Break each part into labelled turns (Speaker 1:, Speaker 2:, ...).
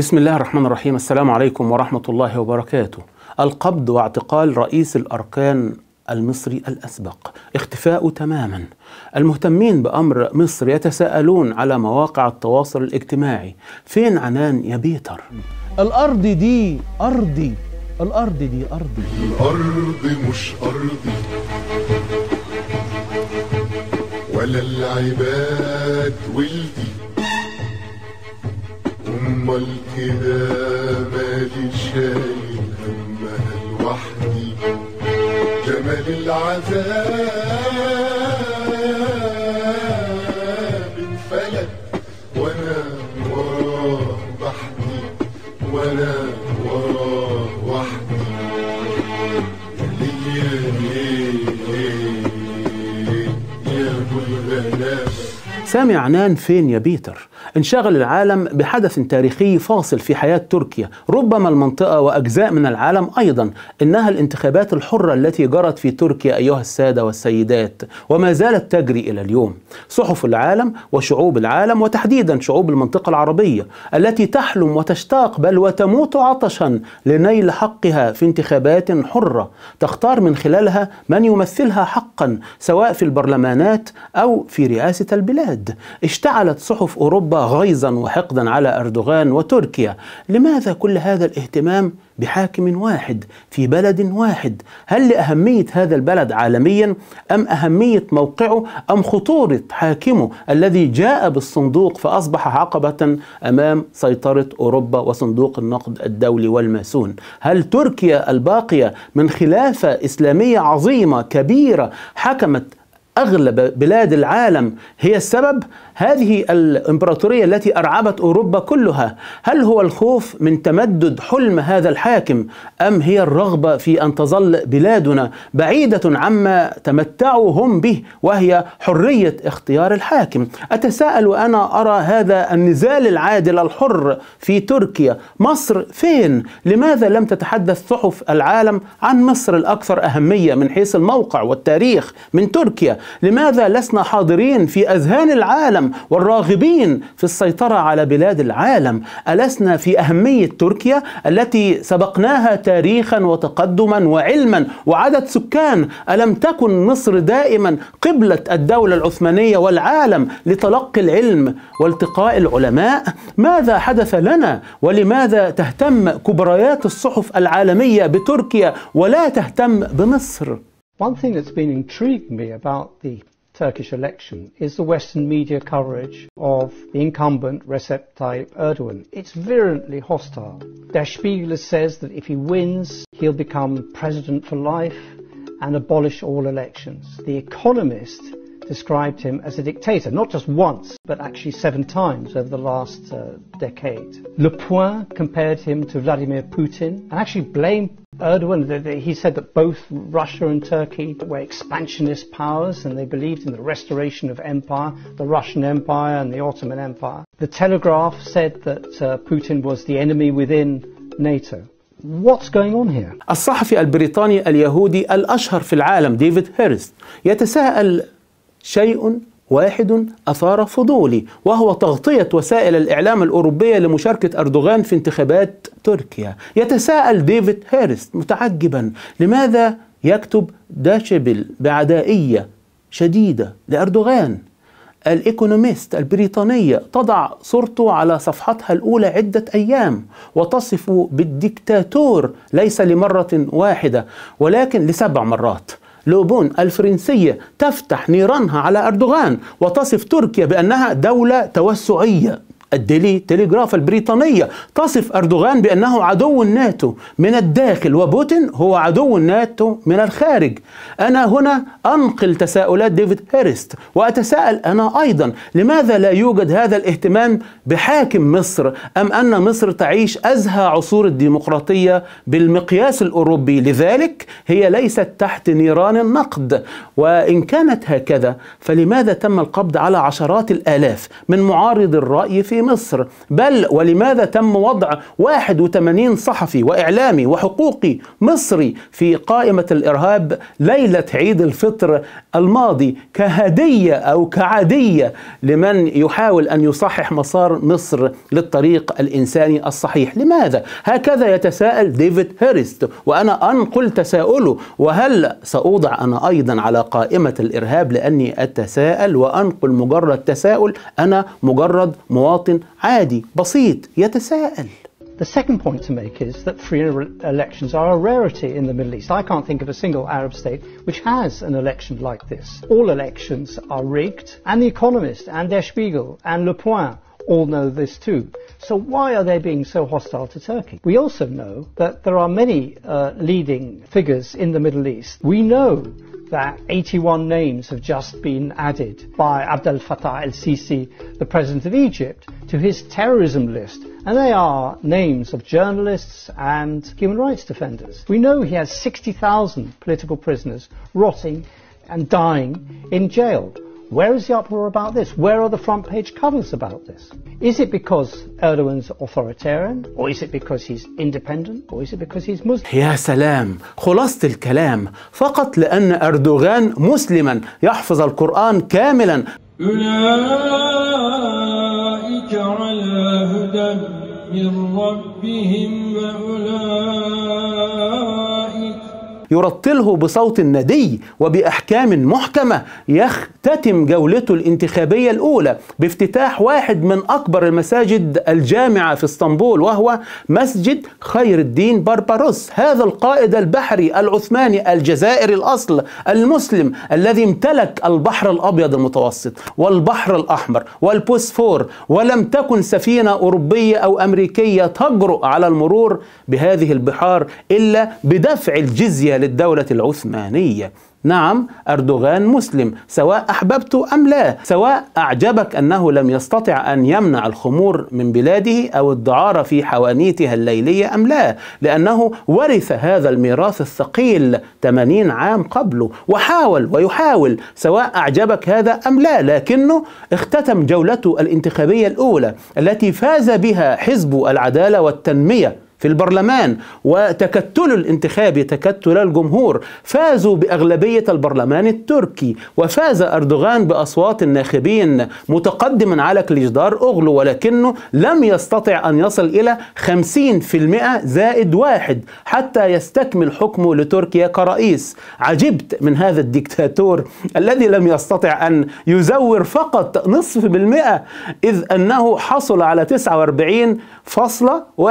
Speaker 1: بسم الله الرحمن الرحيم السلام عليكم ورحمة الله وبركاته القبض واعتقال رئيس الأركان المصري الأسبق اختفاء تماما المهتمين بأمر مصر يتساءلون على مواقع التواصل الاجتماعي فين عنان يا بيتر الأرض دي أرضي الأرض دي أرضي الأرض مش أرضي ولا العباد ولدي امال
Speaker 2: كده مالي شايل همها لوحدي جمال العذاب
Speaker 1: سامي عنان فين يا بيتر؟ انشغل العالم بحدث تاريخي فاصل في حياة تركيا ربما المنطقة وأجزاء من العالم أيضا إنها الانتخابات الحرة التي جرت في تركيا أيها السادة والسيدات وما زالت تجري إلى اليوم صحف العالم وشعوب العالم وتحديدا شعوب المنطقة العربية التي تحلم وتشتاق بل وتموت عطشا لنيل حقها في انتخابات حرة تختار من خلالها من يمثلها حقا سواء في البرلمانات أو في رئاسة البلاد البلاد اشتعلت صحف أوروبا غيظا وحقدا على أردوغان وتركيا لماذا كل هذا الاهتمام بحاكم واحد في بلد واحد هل لأهمية هذا البلد عالميا أم أهمية موقعه أم خطورة حاكمه الذي جاء بالصندوق فأصبح عقبة أمام سيطرة أوروبا وصندوق النقد الدولي والماسون هل تركيا الباقية من خلافة إسلامية عظيمة كبيرة حكمت اغلب بلاد العالم هي السبب هذه الامبراطوريه التي ارعبت اوروبا كلها هل هو الخوف من تمدد حلم هذا الحاكم ام هي الرغبه في ان تظل بلادنا بعيده عما تمتعوا هم به وهي حريه اختيار الحاكم اتساءل وانا ارى هذا النزال العادل الحر في تركيا مصر فين لماذا لم تتحدث صحف العالم عن مصر الاكثر اهميه من حيث الموقع والتاريخ من تركيا لماذا لسنا حاضرين في أذهان العالم والراغبين في السيطرة على بلاد العالم ألسنا في أهمية تركيا التي سبقناها تاريخا وتقدما وعلما وعدد سكان ألم تكن مصر دائما قبلة الدولة العثمانية والعالم لتلقي العلم والتقاء العلماء ماذا حدث لنا ولماذا تهتم كبريات الصحف العالمية بتركيا ولا تهتم
Speaker 3: بمصر One thing that's been intrigued me about the Turkish election is the Western media coverage of the incumbent Recep Tayyip Erdogan. It's virulently hostile. Der Spiegel says that if he wins, he'll become president for life and abolish all elections. The Economist described him as a dictator, not just once, but actually seven times over the last uh, decade. Le Point compared him to Vladimir Putin and actually blamed Erdogan. He said that both Russia and Turkey were expansionist powers and they believed in the restoration of empire, the Russian Empire and the Ottoman Empire. The Telegraph said that uh, Putin was the enemy within NATO. What's going on here?
Speaker 1: الصحفي البريطاني اليهودي الأشهر في العالم ديفيد هيرست يتساءل شيء واحد أثار فضولي وهو تغطية وسائل الإعلام الأوروبية لمشاركة أردوغان في انتخابات تركيا يتساءل ديفيد هيرست متعجبا لماذا يكتب داشبل بعدائية شديدة لأردوغان الإيكونوميست البريطانية تضع صورته على صفحتها الأولى عدة أيام وتصف بالديكتاتور ليس لمرة واحدة ولكن لسبع مرات لوبون الفرنسية تفتح نيرانها على أردوغان وتصف تركيا بأنها دولة توسعية الديلي تيليغراف البريطانية تصف أردوغان بأنه عدو الناتو من الداخل وبوتين هو عدو الناتو من الخارج أنا هنا أنقل تساؤلات ديفيد هيرست وأتساءل أنا أيضا لماذا لا يوجد هذا الاهتمام بحاكم مصر أم أن مصر تعيش أزهى عصور الديمقراطية بالمقياس الأوروبي لذلك هي ليست تحت نيران النقد وإن كانت هكذا فلماذا تم القبض على عشرات الآلاف من معارضي الرأي في مصر بل ولماذا تم وضع 81 صحفي وإعلامي وحقوقي مصري في قائمة الإرهاب ليلة عيد الفطر الماضي كهدية أو كعادية لمن يحاول أن يصحح مسار مصر للطريق الإنساني الصحيح لماذا؟ هكذا يتساءل ديفيد هيرست وأنا أنقل تساؤله وهل سأوضع أنا أيضا على قائمة الإرهاب لأني أتساءل وأنقل مجرد تساؤل أنا مجرد مواطن عادي بسيط يتساءل
Speaker 3: The second point to make is that free elections are a rarity in the Middle East. I can't think of a single Arab state which has an election like this. All elections are rigged, and The Economist, and Der Spiegel, and Le Point all know this too. So why are they being so hostile to Turkey? We also know that there are many uh, leading figures in the Middle East. We know that 81 names have just been added by Abdel Fattah el-Sisi, the president of Egypt, to his terrorism list, and they are names of journalists and human rights defenders. We know he has 60,000 political prisoners rotting and dying in jail. Where is the uproar about this? Where are the front page covers about this? Is it because Erdogan's authoritarian? Or is it because he's independent? Or is it because he's Muslim?
Speaker 1: يا سلام خلاصة الكلام فقط لأن أردوغان مسلما يحفظ القرآن كاملا
Speaker 2: أولئك من ربهم وأولئك
Speaker 1: يرطله بصوت ندي وبأحكام محكمة يختتم جولته الانتخابية الأولى بافتتاح واحد من أكبر المساجد الجامعة في اسطنبول وهو مسجد خير الدين بربروس هذا القائد البحري العثماني الجزائري الأصل المسلم الذي امتلك البحر الأبيض المتوسط والبحر الأحمر والبوسفور ولم تكن سفينة أوروبية أو أمريكية تجرؤ على المرور بهذه البحار إلا بدفع الجزية للدولة العثمانية نعم أردوغان مسلم سواء أحببته أم لا سواء أعجبك أنه لم يستطع أن يمنع الخمور من بلاده أو الدعارة في حوانيتها الليلية أم لا لأنه ورث هذا الميراث الثقيل 80 عام قبله وحاول ويحاول سواء أعجبك هذا أم لا لكنه اختتم جولته الانتخابية الأولى التي فاز بها حزب العدالة والتنمية في البرلمان وتكتل الانتخابي تكتل الجمهور فازوا بأغلبية البرلمان التركي وفاز أردوغان بأصوات الناخبين متقدما على كليجدار أغلو ولكنه لم يستطع أن يصل إلى 50% زائد واحد حتى يستكمل حكمه لتركيا كرئيس عجبت من هذا الدكتاتور الذي لم يستطع أن يزور فقط نصف بالمئة إذ أنه حصل على 49 فاصلة 51%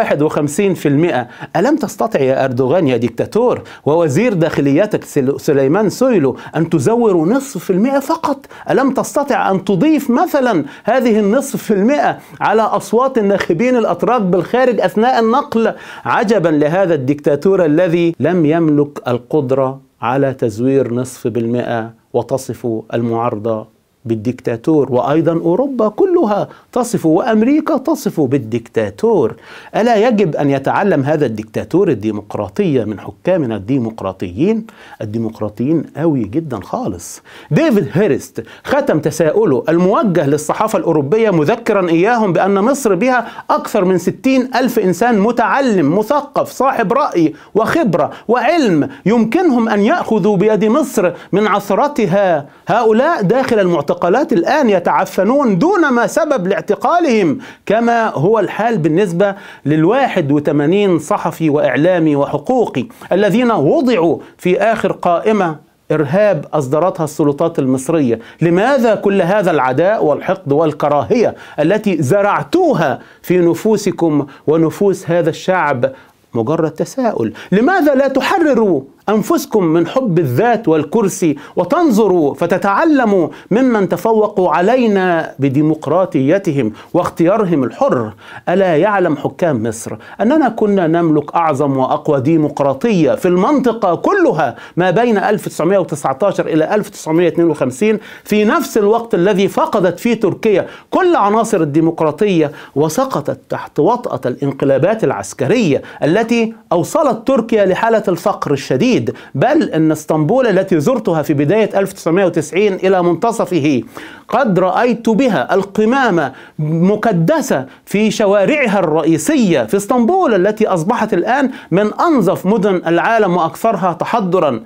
Speaker 1: ألم تستطع يا أردوغان يا ديكتاتور ووزير داخليتك سليمان سويلو أن تزور نصف في المئة فقط ألم تستطع أن تضيف مثلا هذه النصف في المئة على أصوات الناخبين الأتراك بالخارج أثناء النقل عجبا لهذا الديكتاتور الذي لم يملك القدرة على تزوير نصف بالمئة وتصف المعارضة بالديكتاتور وايضا اوروبا كلها تصف وامريكا تصف بالديكتاتور الا يجب ان يتعلم هذا الدكتاتور الديمقراطيه من حكامنا الديمقراطيين الديمقراطيين قوي جدا خالص ديفيد هيرست ختم تساؤله الموجه للصحافه الاوروبيه مذكرا اياهم بان مصر بها اكثر من 60 الف انسان متعلم مثقف صاحب راي وخبره وعلم يمكنهم ان ياخذوا بيد مصر من عثرتها هؤلاء داخل المعتقدات المعتقلات الآن يتعفنون دون ما سبب لاعتقالهم كما هو الحال بالنسبة للواحد وثمانين صحفي وإعلامي وحقوقي الذين وضعوا في آخر قائمة إرهاب أصدرتها السلطات المصرية لماذا كل هذا العداء والحقد والكراهية التي زرعتوها في نفوسكم ونفوس هذا الشعب مجرد تساؤل لماذا لا تحرروا أنفسكم من حب الذات والكرسي وتنظروا فتتعلموا ممن تفوقوا علينا بديمقراطيتهم واختيارهم الحر ألا يعلم حكام مصر أننا كنا نملك أعظم وأقوى ديمقراطية في المنطقة كلها ما بين 1919 إلى 1952 في نفس الوقت الذي فقدت فيه تركيا كل عناصر الديمقراطية وسقطت تحت وطأة الانقلابات العسكرية التي أوصلت تركيا لحالة الفقر الشديد جديد بل أن اسطنبول التي زرتها في بداية 1990 إلى منتصفه قد رأيت بها القمامة مكدسة في شوارعها الرئيسية في اسطنبول التي أصبحت الآن من أنظف مدن العالم وأكثرها تحضرا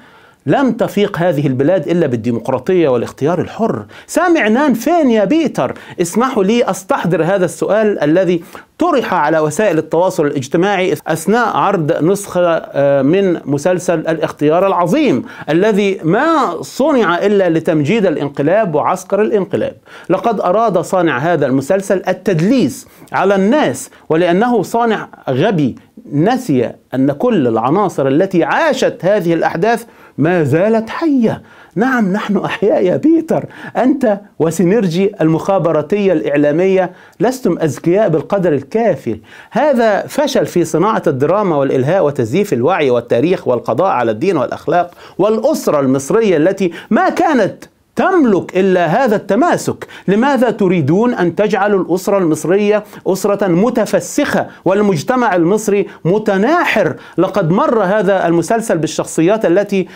Speaker 1: لم تفيق هذه البلاد إلا بالديمقراطية والاختيار الحر سامع نان فين يا بيتر؟ اسمحوا لي أستحضر هذا السؤال الذي طرح على وسائل التواصل الاجتماعي أثناء عرض نسخة آه، من مسلسل الاختيار العظيم الذي ما صنع إلا لتمجيد الانقلاب وعسكر الانقلاب لقد أراد صانع هذا المسلسل التدليس على الناس ولأنه صانع غبي نسي أن كل العناصر التي عاشت هذه الأحداث ما زالت حية نعم نحن أحياء يا بيتر أنت وسينرجي المخابراتية الإعلامية لستم أذكياء بالقدر الكافي هذا فشل في صناعة الدراما والإلهاء وتزييف الوعي والتاريخ والقضاء على الدين والأخلاق والأسرة المصرية التي ما كانت تملك الا هذا التماسك، لماذا تريدون ان تجعلوا الاسره المصريه اسره متفسخه والمجتمع المصري متناحر، لقد مر هذا المسلسل بالشخصيات التي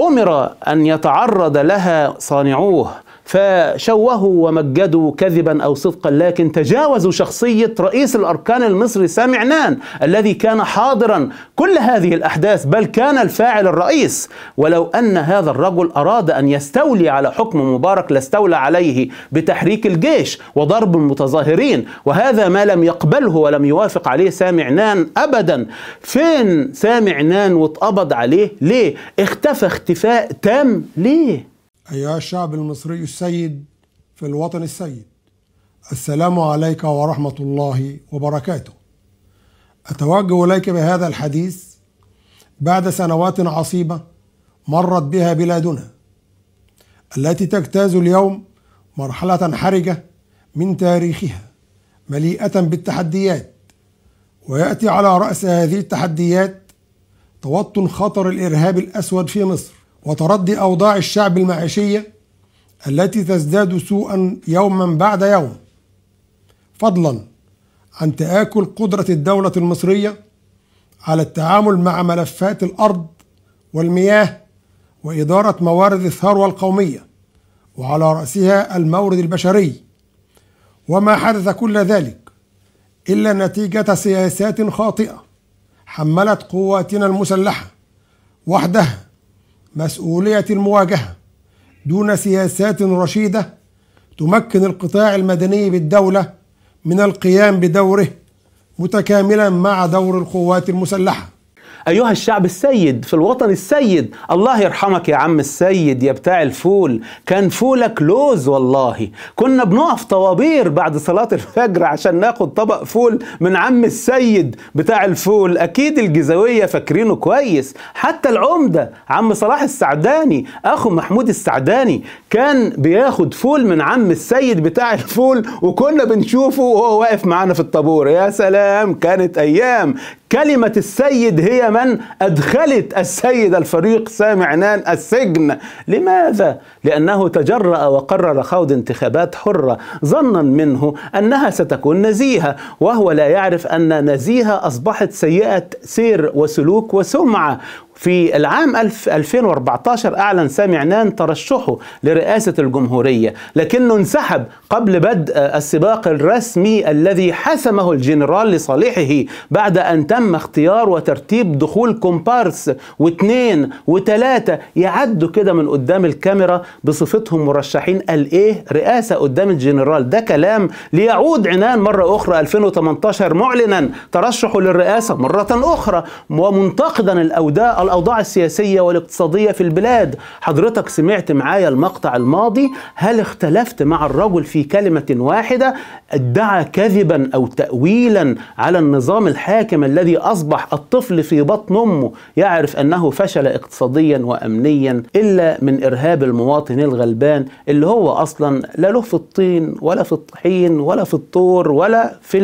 Speaker 1: امر ان يتعرض لها صانعوه فشوهوا ومجدوا كذبا او صدقا لكن تجاوزوا شخصيه رئيس الاركان المصري سامي عنان الذي كان حاضرا كل هذه الاحداث بل كان الفاعل الرئيس ولو ان هذا الرجل اراد ان يستولي على حكم مبارك لاستولى عليه بتحريك الجيش وضرب المتظاهرين وهذا ما لم يقبله ولم يوافق عليه سامي عنان ابدا فين سامي عنان واتقبض عليه ليه اختفى
Speaker 2: اختفاء تام ليه أيها الشعب المصري السيد في الوطن السيد السلام عليك ورحمة الله وبركاته أتوجه إليك بهذا الحديث بعد سنوات عصيبة مرت بها بلادنا التي تجتاز اليوم مرحلة حرجة من تاريخها مليئة بالتحديات ويأتي على رأس هذه التحديات توطن خطر الإرهاب الأسود في مصر وتردي أوضاع الشعب المعيشية التي تزداد سوءا يوما بعد يوم فضلا عن تآكل قدرة الدولة المصرية على التعامل مع ملفات الأرض والمياه وإدارة موارد الثروة القومية وعلى رأسها المورد البشري وما حدث كل ذلك إلا نتيجة سياسات خاطئة حملت قواتنا المسلحة وحدها مسؤولية المواجهة دون سياسات رشيدة تمكن القطاع المدني بالدولة من القيام بدوره متكاملا مع دور القوات المسلحه أيها الشعب السيد في الوطن السيد الله
Speaker 1: يرحمك يا عم السيد يا بتاع الفول كان فولك لوز والله كنا بنقف طوابير بعد صلاة الفجر عشان ناخد طبق فول من عم السيد بتاع الفول أكيد الجزوية فاكرينه كويس حتى العمدة عم صلاح السعداني أخو محمود السعداني كان بياخد فول من عم السيد بتاع الفول وكنا بنشوفه وهو واقف معانا في الطابور يا سلام كانت أيام كلمة السيد هي من أدخلت السيد الفريق سامي عنان السجن لماذا؟ لأنه تجرأ وقرر خوض انتخابات حرة ظنا منه أنها ستكون نزيهة وهو لا يعرف أن نزيهة أصبحت سيئة سير وسلوك وسمعة في العام 2014 أعلن سامي عنان ترشحه لرئاسة الجمهورية لكنه انسحب قبل بدء آه، السباق الرسمي الذي حسمه الجنرال لصالحه بعد أن تم اختيار وترتيب دخول كومبارس واثنين وثلاثة يعدوا كده من قدام الكاميرا بصفتهم مرشحين الإيه رئاسة قدام الجنرال ده كلام ليعود عنان مرة أخرى 2018 معلنا ترشحه للرئاسة مرة أخرى ومنتقدا الأوداء الأوضاع السياسية والاقتصادية في البلاد حضرتك سمعت معايا المقطع الماضي هل اختلفت مع الرجل في كلمة واحدة ادعى كذبا أو تأويلا على النظام الحاكم الذي أصبح الطفل في بطن أمه يعرف أنه فشل اقتصاديا وأمنيا إلا من إرهاب المواطن الغلبان اللي هو أصلا لا له في الطين ولا في الطحين ولا في الطور ولا في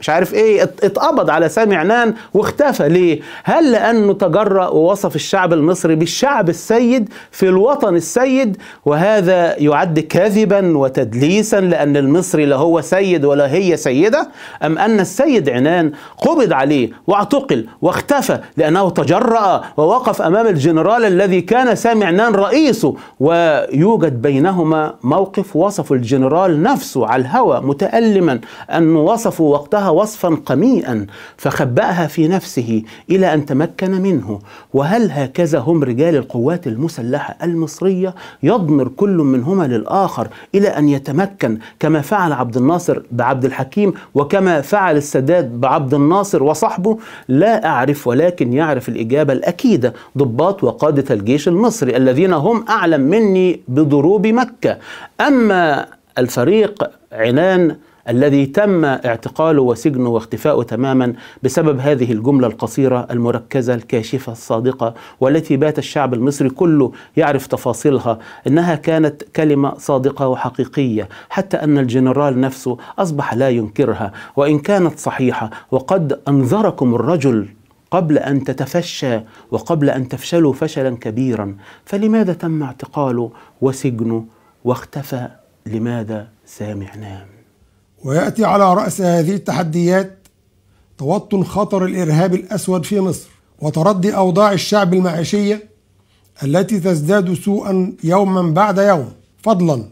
Speaker 1: مش عارف ايه اتقبض على سامي عنان واختفى ليه هل لانه تجرأ وصف الشعب المصري بالشعب السيد في الوطن السيد وهذا يعد كذبا وتدليسا لأن المصري لا هو سيد ولا هي سيدة أم أن السيد عنان قبض عليه واعتقل واختفى لأنه تجرأ ووقف أمام الجنرال الذي كان سامي عنان رئيسه ويوجد بينهما موقف وصف الجنرال نفسه على الهوى متألما ان وصفه وقتها وصفا قميئا فخبأها في نفسه إلى أن تمكن منه وهل هكذا هم رجال القوات المسلحة المصرية يضمر كل منهما للآخر إلى أن يتمكن كما فعل عبد الناصر بعبد الحكيم وكما فعل السادات بعبد الناصر وصحبه لا أعرف ولكن يعرف الإجابة الأكيدة ضباط وقادة الجيش المصري الذين هم أعلم مني بضروب مكة أما الفريق عنان الذي تم اعتقاله وسجنه واختفاءه تماما بسبب هذه الجمله القصيره المركزه الكاشفه الصادقه والتي بات الشعب المصري كله يعرف تفاصيلها انها كانت كلمه صادقه وحقيقيه حتى ان الجنرال نفسه اصبح لا ينكرها وان كانت صحيحه وقد انذركم الرجل قبل ان تتفشى وقبل ان تفشلوا فشلا كبيرا فلماذا تم اعتقاله وسجنه واختفى لماذا سامعناه
Speaker 2: ويأتي على رأس هذه التحديات توطن خطر الإرهاب الأسود في مصر وتردي أوضاع الشعب المعيشية التي تزداد سوءا يوما بعد يوم فضلا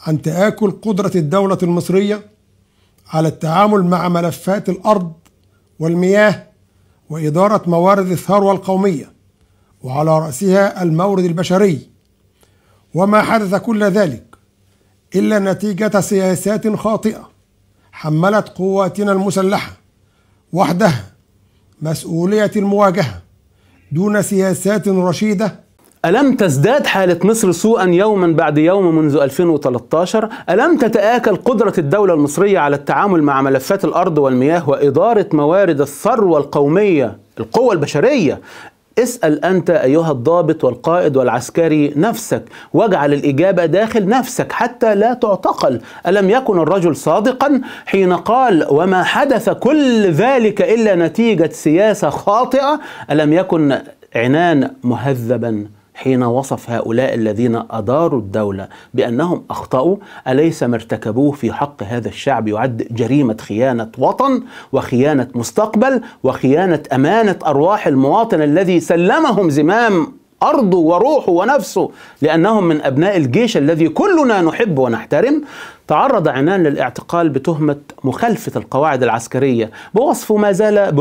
Speaker 2: عن تآكل قدرة الدولة المصرية على التعامل مع ملفات الأرض والمياه وإدارة موارد الثروة القومية وعلى رأسها المورد البشري وما حدث كل ذلك إلا نتيجة سياسات خاطئة حملت قواتنا المسلحة وحدها مسؤولية المواجهة دون سياسات رشيدة ألم
Speaker 1: تزداد حالة مصر سوءا يوما بعد يوم منذ 2013؟ ألم تتآكل قدرة الدولة المصرية على التعامل مع ملفات الأرض والمياه وإدارة موارد الثروة القومية القوة البشرية اسأل أنت أيها الضابط والقائد والعسكري نفسك واجعل الإجابة داخل نفسك حتى لا تعتقل ألم يكن الرجل صادقا حين قال وما حدث كل ذلك إلا نتيجة سياسة خاطئة ألم يكن عنان مهذبا حين وصف هؤلاء الذين أداروا الدولة بأنهم أخطأوا أليس ما ارتكبوه في حق هذا الشعب يعد جريمة خيانة وطن وخيانة مستقبل وخيانة أمانة أرواح المواطن الذي سلمهم زمام أرضه وروحه ونفسه لأنهم من أبناء الجيش الذي كلنا نحب ونحترم تعرض عنان للاعتقال بتهمة مخالفة القواعد العسكرية بوصفه ما زال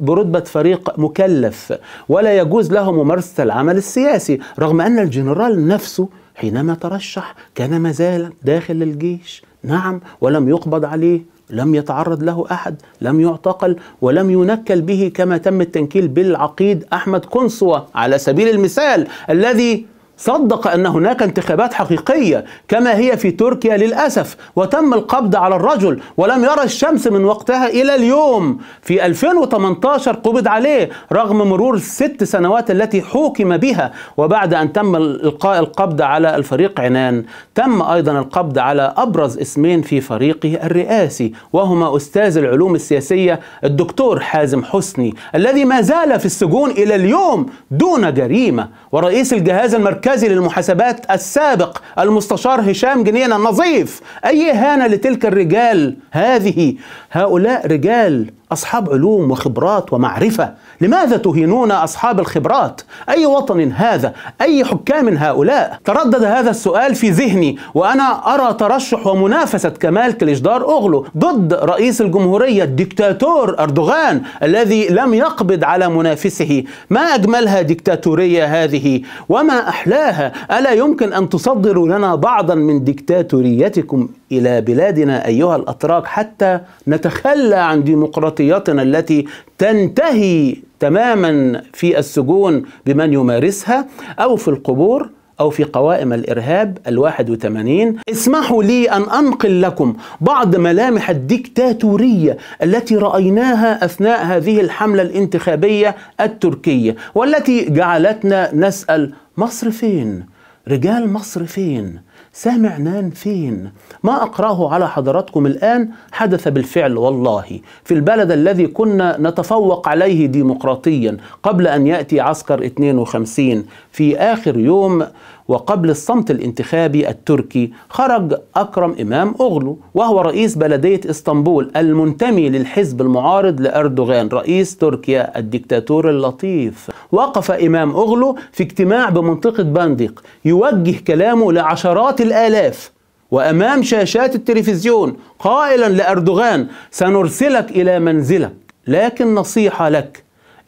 Speaker 1: برتبة فريق مكلف ولا يجوز له ممارسة العمل السياسي رغم أن الجنرال نفسه حينما ترشح كان ما زال داخل الجيش نعم ولم يقبض عليه لم يتعرض له أحد لم يعتقل ولم ينكل به كما تم التنكيل بالعقيد أحمد قنصوة على سبيل المثال الذي صدق أن هناك انتخابات حقيقية كما هي في تركيا للأسف وتم القبض على الرجل ولم يرى الشمس من وقتها إلى اليوم في 2018 قبض عليه رغم مرور الست سنوات التي حوكم بها وبعد أن تم إلقاء القبض على الفريق عنان تم أيضا القبض على أبرز اسمين في فريقه الرئاسي وهما أستاذ العلوم السياسية الدكتور حازم حسني الذي ما زال في السجون إلى اليوم دون جريمة ورئيس الجهاز المركزي المركزي للمحاسبات السابق المستشار هشام جنينة النظيف أي إهانة لتلك الرجال هذه هؤلاء رجال أصحاب علوم وخبرات ومعرفة لماذا تهينون أصحاب الخبرات؟ أي وطن هذا؟ أي حكام هؤلاء؟ تردد هذا السؤال في ذهني وأنا أرى ترشح ومنافسة كمال كليشدار أغلو ضد رئيس الجمهورية الدكتاتور أردوغان الذي لم يقبض على منافسه ما أجملها دكتاتورية هذه وما أحلاها ألا يمكن أن تصدروا لنا بعضا من دكتاتوريتكم إلى بلادنا أيها الأتراك حتى نتخلى عن ديمقراطيتنا التي تنتهي تماما في السجون بمن يمارسها أو في القبور أو في قوائم الإرهاب الواحد وثمانين اسمحوا لي أن أنقل لكم بعض ملامح الديكتاتورية التي رأيناها أثناء هذه الحملة الانتخابية التركية والتي جعلتنا نسأل مصر فين؟ رجال مصر فين؟ سامع نان فين؟ ما أقرأه على حضراتكم الآن حدث بالفعل والله في البلد الذي كنا نتفوق عليه ديمقراطيا قبل أن يأتي عسكر 52 في آخر يوم وقبل الصمت الانتخابي التركي خرج أكرم إمام أغلو وهو رئيس بلدية إسطنبول المنتمي للحزب المعارض لأردوغان رئيس تركيا الدكتاتور اللطيف وقف إمام أغلو في اجتماع بمنطقة بندق يوجه كلامه لعشرات الآلاف وأمام شاشات التلفزيون قائلا لأردوغان سنرسلك إلى منزلك لكن نصيحة لك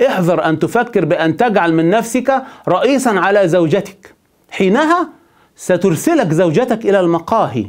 Speaker 1: احذر أن تفكر بأن تجعل من نفسك رئيسا على زوجتك حينها سترسلك زوجتك إلى المقاهي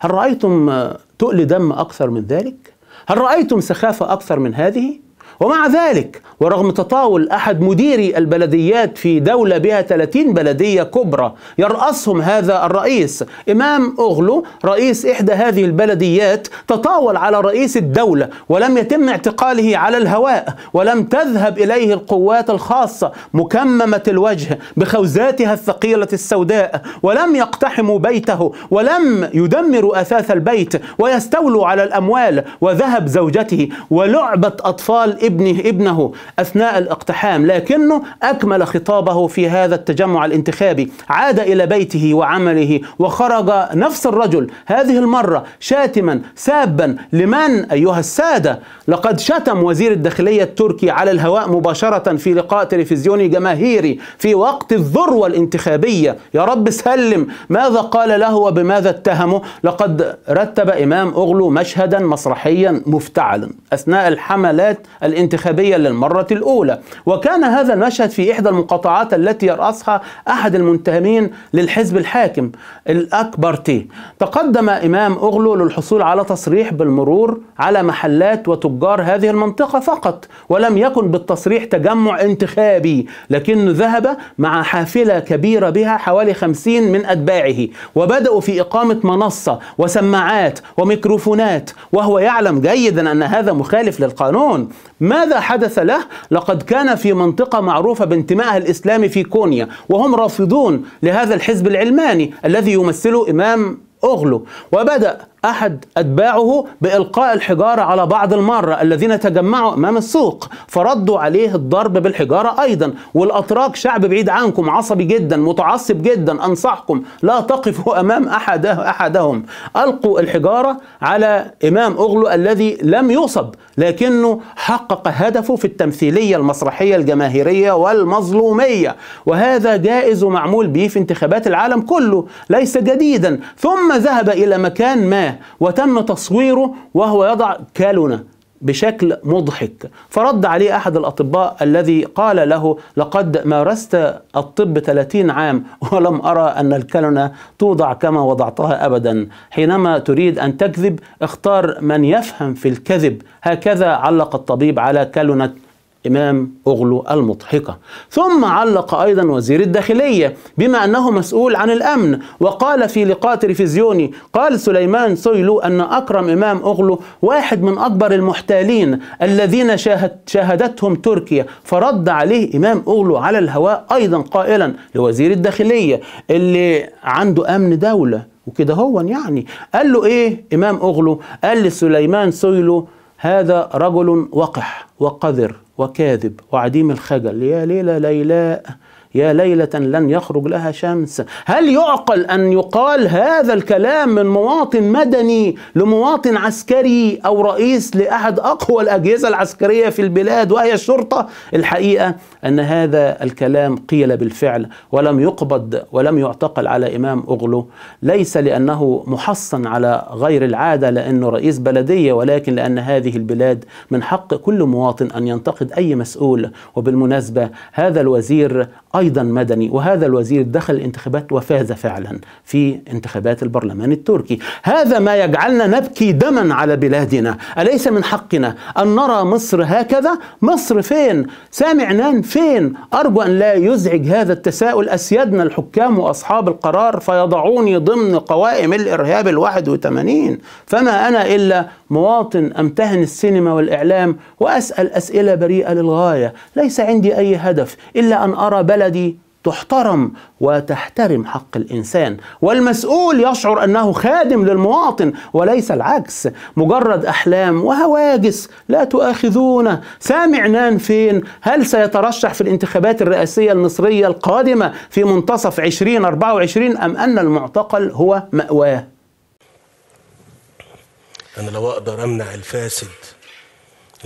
Speaker 1: هل رأيتم تؤلي دم أكثر من ذلك؟ هل رأيتم سخافة أكثر من هذه؟ ومع ذلك ورغم تطاول أحد مديري البلديات في دولة بها 30 بلدية كبرى يرأسهم هذا الرئيس إمام أغلو رئيس إحدى هذه البلديات تطاول على رئيس الدولة ولم يتم اعتقاله على الهواء ولم تذهب إليه القوات الخاصة مكممة الوجه بخوزاتها الثقيلة السوداء ولم يقتحموا بيته ولم يدمروا أثاث البيت ويستولوا على الأموال وذهب زوجته ولعبة أطفال ابنه ابنه أثناء الاقتحام لكنه أكمل خطابه في هذا التجمع الانتخابي عاد إلى بيته وعمله وخرج نفس الرجل هذه المرة شاتما سابا لمن أيها السادة لقد شتم وزير الداخلية التركي على الهواء مباشرة في لقاء تلفزيوني جماهيري في وقت الذروة الانتخابية يا رب سلم ماذا قال له وبماذا اتهمه لقد رتب إمام أغلو مشهدا مسرحيا مفتعلا أثناء الحملات الانتخابية الانتخابية للمرة الأولى وكان هذا المشهد في إحدى المقاطعات التي يرأسها أحد المنتهمين للحزب الحاكم الأكبر تي تقدم إمام أغلو للحصول على تصريح بالمرور على محلات وتجار هذه المنطقة فقط ولم يكن بالتصريح تجمع انتخابي لكنه ذهب مع حافلة كبيرة بها حوالي خمسين من أتباعه وبدأوا في إقامة منصة وسماعات وميكروفونات وهو يعلم جيدا أن هذا مخالف للقانون ماذا حدث له؟ لقد كان في منطقة معروفة بانتمائها الإسلامي في كونيا وهم رافضون لهذا الحزب العلماني الذي يمثله إمام أغلو وبدأ أحد أتباعه بإلقاء الحجارة على بعض المرة الذين تجمعوا أمام السوق فردوا عليه الضرب بالحجارة أيضا والأتراك شعب بعيد عنكم عصبي جدا متعصب جدا أنصحكم لا تقفوا أمام أحد أحدهم ألقوا الحجارة على إمام أغلو الذي لم يصب لكنه حقق هدفه في التمثيلية المسرحية الجماهيرية والمظلومية وهذا جائز ومعمول به في انتخابات العالم كله ليس جديدا ثم ذهب إلى مكان ما وتم تصويره وهو يضع كالونه بشكل مضحك فرد عليه أحد الأطباء الذي قال له لقد مارست الطب 30 عام ولم أرى أن الكلنة توضع كما وضعتها أبدا حينما تريد أن تكذب اختار من يفهم في الكذب هكذا علق الطبيب على كلنة إمام أغلو المضحكة ثم علق أيضا وزير الداخلية بما أنه مسؤول عن الأمن وقال في لقاء تلفزيوني قال سليمان سويلو أن أكرم إمام أغلو واحد من أكبر المحتالين الذين شاهد شاهدتهم تركيا فرد عليه إمام أغلو على الهواء أيضا قائلا لوزير الداخلية اللي عنده أمن دولة وكده هو يعني قال له إيه إمام أغلو قال لسليمان سويلو هذا رجل وقح وقذر وكاذب وعديم الخجل يا ليلى ليلاء يا ليلة لن يخرج لها شمس هل يعقل أن يقال هذا الكلام من مواطن مدني لمواطن عسكري أو رئيس لأحد أقوى الأجهزة العسكرية في البلاد وهي الشرطة الحقيقة أن هذا الكلام قيل بالفعل ولم يقبض ولم يعتقل على إمام أغلو ليس لأنه محصن على غير العادة لأنه رئيس بلدية ولكن لأن هذه البلاد من حق كل مواطن أن ينتقد أي مسؤول وبالمناسبة هذا الوزير أيضا مدني وهذا الوزير دخل الانتخابات وفاز فعلا في انتخابات البرلمان التركي هذا ما يجعلنا نبكي دما على بلادنا أليس من حقنا أن نرى مصر هكذا مصر فين سامعنان فين أرجو أن لا يزعج هذا التساؤل أسيادنا الحكام وأصحاب القرار فيضعوني ضمن قوائم الإرهاب الواحد وثمانين فما أنا إلا مواطن امتهن السينما والاعلام واسال اسئله بريئه للغايه ليس عندي اي هدف الا ان ارى بلدي تحترم وتحترم حق الانسان والمسؤول يشعر انه خادم للمواطن وليس العكس مجرد احلام وهواجس لا تؤاخذونه سامع نان فين هل سيترشح في الانتخابات الرئاسيه المصريه القادمه في منتصف 2024 ام ان المعتقل هو ماواه أنا لو أقدر أمنع الفاسد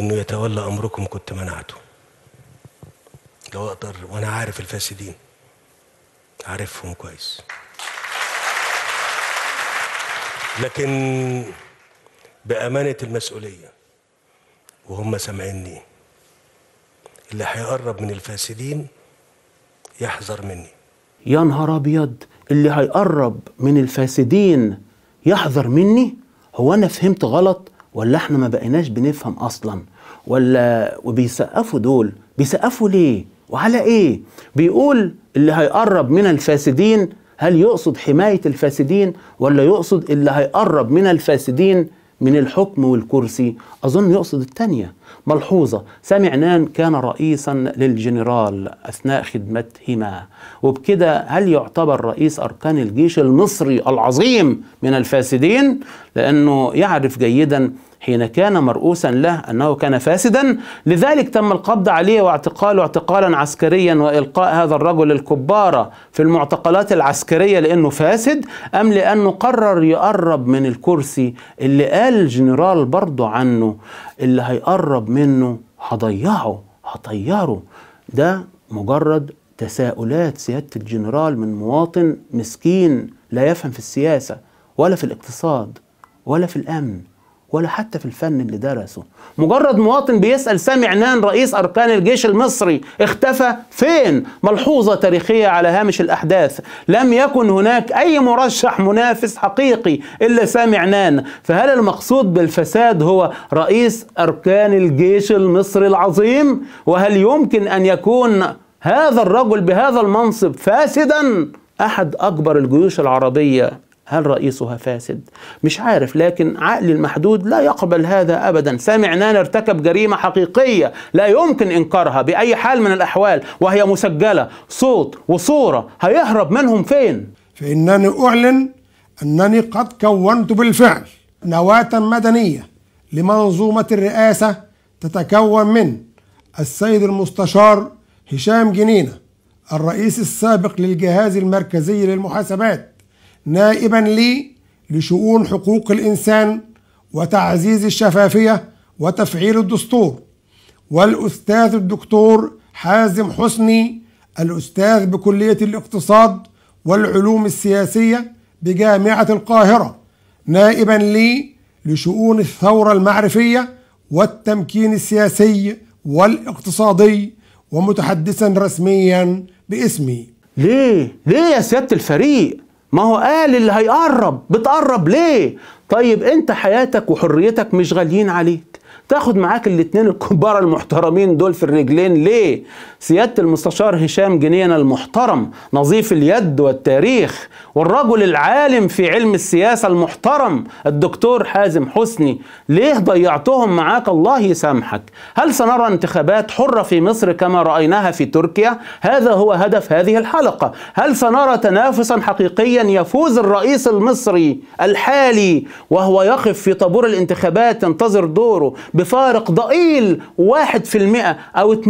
Speaker 1: إنه يتولى أمركم كنت منعته لو أقدر وأنا عارف الفاسدين عارفهم كويس لكن بأمانة المسؤولية وهم سامعيني
Speaker 2: اللي هيقرب من الفاسدين يحذر مني
Speaker 1: يا نهار أبيض اللي هيقرب من الفاسدين يحذر مني هو انا فهمت غلط ولا احنا ما بقيناش بنفهم اصلا ولا وبيسقفوا دول بيسقفوا ليه وعلى ايه بيقول اللي هيقرب من الفاسدين هل يقصد حمايه الفاسدين ولا يقصد اللي هيقرب من الفاسدين من الحكم والكرسي أظن يقصد الثانية ملحوظة عنان كان رئيسا للجنرال أثناء خدمتهما وبكده هل يعتبر رئيس أركان الجيش المصري العظيم من الفاسدين لأنه يعرف جيدا حين كان مرؤوسا له أنه كان فاسدا لذلك تم القبض عليه واعتقاله اعتقالا عسكريا وإلقاء هذا الرجل الكبارة في المعتقلات العسكرية لأنه فاسد أم لأنه قرر يقرب من الكرسي اللي قال الجنرال برضه عنه اللي هيقرب منه هضيعه هطيره ده مجرد تساؤلات سيادة الجنرال من مواطن مسكين لا يفهم في السياسة ولا في الاقتصاد ولا في الأمن ولا حتى في الفن اللي درسه مجرد مواطن بيسأل سامي عنان رئيس أركان الجيش المصري اختفى فين ملحوظة تاريخية على هامش الأحداث لم يكن هناك أي مرشح منافس حقيقي إلا سامي عنان فهل المقصود بالفساد هو رئيس أركان الجيش المصري العظيم وهل يمكن أن يكون هذا الرجل بهذا المنصب فاسدا أحد أكبر الجيوش العربية هل رئيسها فاسد؟ مش عارف لكن عقلي المحدود لا يقبل هذا ابدا، سمعناه ارتكب جريمه حقيقيه لا يمكن انكارها باي حال من الاحوال وهي مسجله صوت وصوره هيهرب منهم
Speaker 2: فين؟ فانني اعلن انني قد كونت بالفعل نواه مدنيه لمنظومه الرئاسه تتكون من السيد المستشار هشام جنينه الرئيس السابق للجهاز المركزي للمحاسبات نائبا لي لشؤون حقوق الإنسان وتعزيز الشفافية وتفعيل الدستور والأستاذ الدكتور حازم حسني الأستاذ بكلية الاقتصاد والعلوم السياسية بجامعة القاهرة نائبا لي لشؤون الثورة المعرفية والتمكين السياسي والاقتصادي ومتحدثا رسميا باسمي ليه؟ ليه يا سيادة
Speaker 1: الفريق؟ ما هو قال اللي هيقرب بتقرب ليه طيب انت حياتك وحريتك مش غاليين عليك تاخد معاك الاثنين الكبار المحترمين دول في الرجلين ليه؟ سيادة المستشار هشام جنينة المحترم نظيف اليد والتاريخ والرجل العالم في علم السياسة المحترم الدكتور حازم حسني ليه ضيعتهم معاك الله يسامحك هل سنرى انتخابات حرة في مصر كما رأيناها في تركيا؟ هذا هو هدف هذه الحلقة هل سنرى تنافسا حقيقيا يفوز الرئيس المصري الحالي وهو يقف في طابور الانتخابات ينتظر دوره بفارق ضئيل 1% أو 2%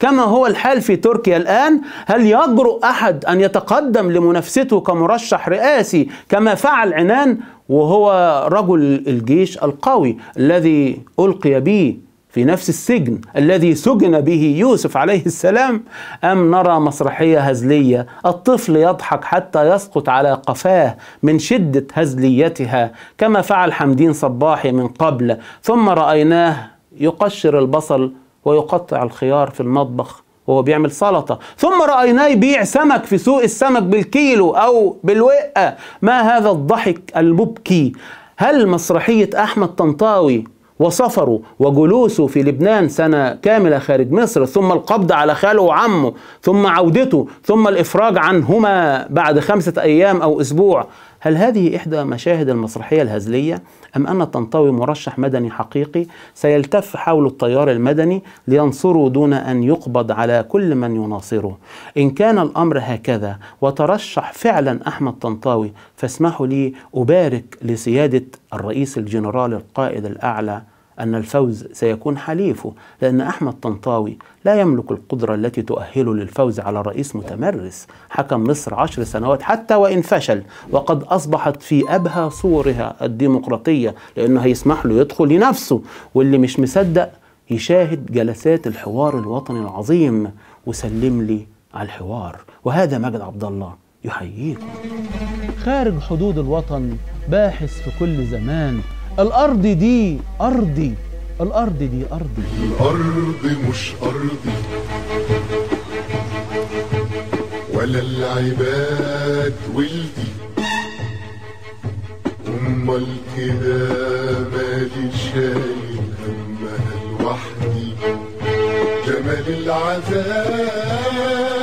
Speaker 1: كما هو الحال في تركيا الآن هل يجرؤ أحد أن يتقدم لمنافسته كمرشح رئاسي كما فعل عنان وهو رجل الجيش القوي الذي ألقي به في نفس السجن الذي سجن به يوسف عليه السلام أم نرى مسرحية هزلية الطفل يضحك حتى يسقط على قفاه من شدة هزليتها كما فعل حمدين صباحي من قبل ثم رأيناه يقشر البصل ويقطع الخيار في المطبخ وهو بيعمل سلطة ثم رأيناه يبيع سمك في سوق السمك بالكيلو أو بالوئة ما هذا الضحك المبكي هل مسرحية أحمد طنطاوي وسفره وجلوسه في لبنان سنة كاملة خارج مصر ثم القبض على خاله وعمه ثم عودته ثم الإفراج عنهما بعد خمسة أيام أو أسبوع هل هذه إحدى مشاهد المسرحية الهزلية أم أن تنطوي مرشح مدني حقيقي سيلتف حول التيار المدني لينصره دون أن يقبض على كل من يناصره إن كان الأمر هكذا وترشح فعلا أحمد طنطاوي فاسمحوا لي أبارك لسيادة الرئيس الجنرال القائد الأعلى أن الفوز سيكون حليفه لأن أحمد طنطاوي لا يملك القدرة التي تؤهله للفوز على رئيس متمرس حكم مصر عشر سنوات حتى وإن فشل وقد أصبحت في أبهى صورها الديمقراطية لأنه هيسمح له يدخل لنفسه واللي مش مصدق يشاهد جلسات الحوار الوطني العظيم وسلم لي على الحوار وهذا مجد عبد الله يحييكم خارج حدود الوطن باحث في كل زمان الأرض دي أرضي الأرض دي أرضي الأرض مش أرضي ولا العباد ولدي أمال كده
Speaker 2: مالي شايل همها لوحدي جمال العذاب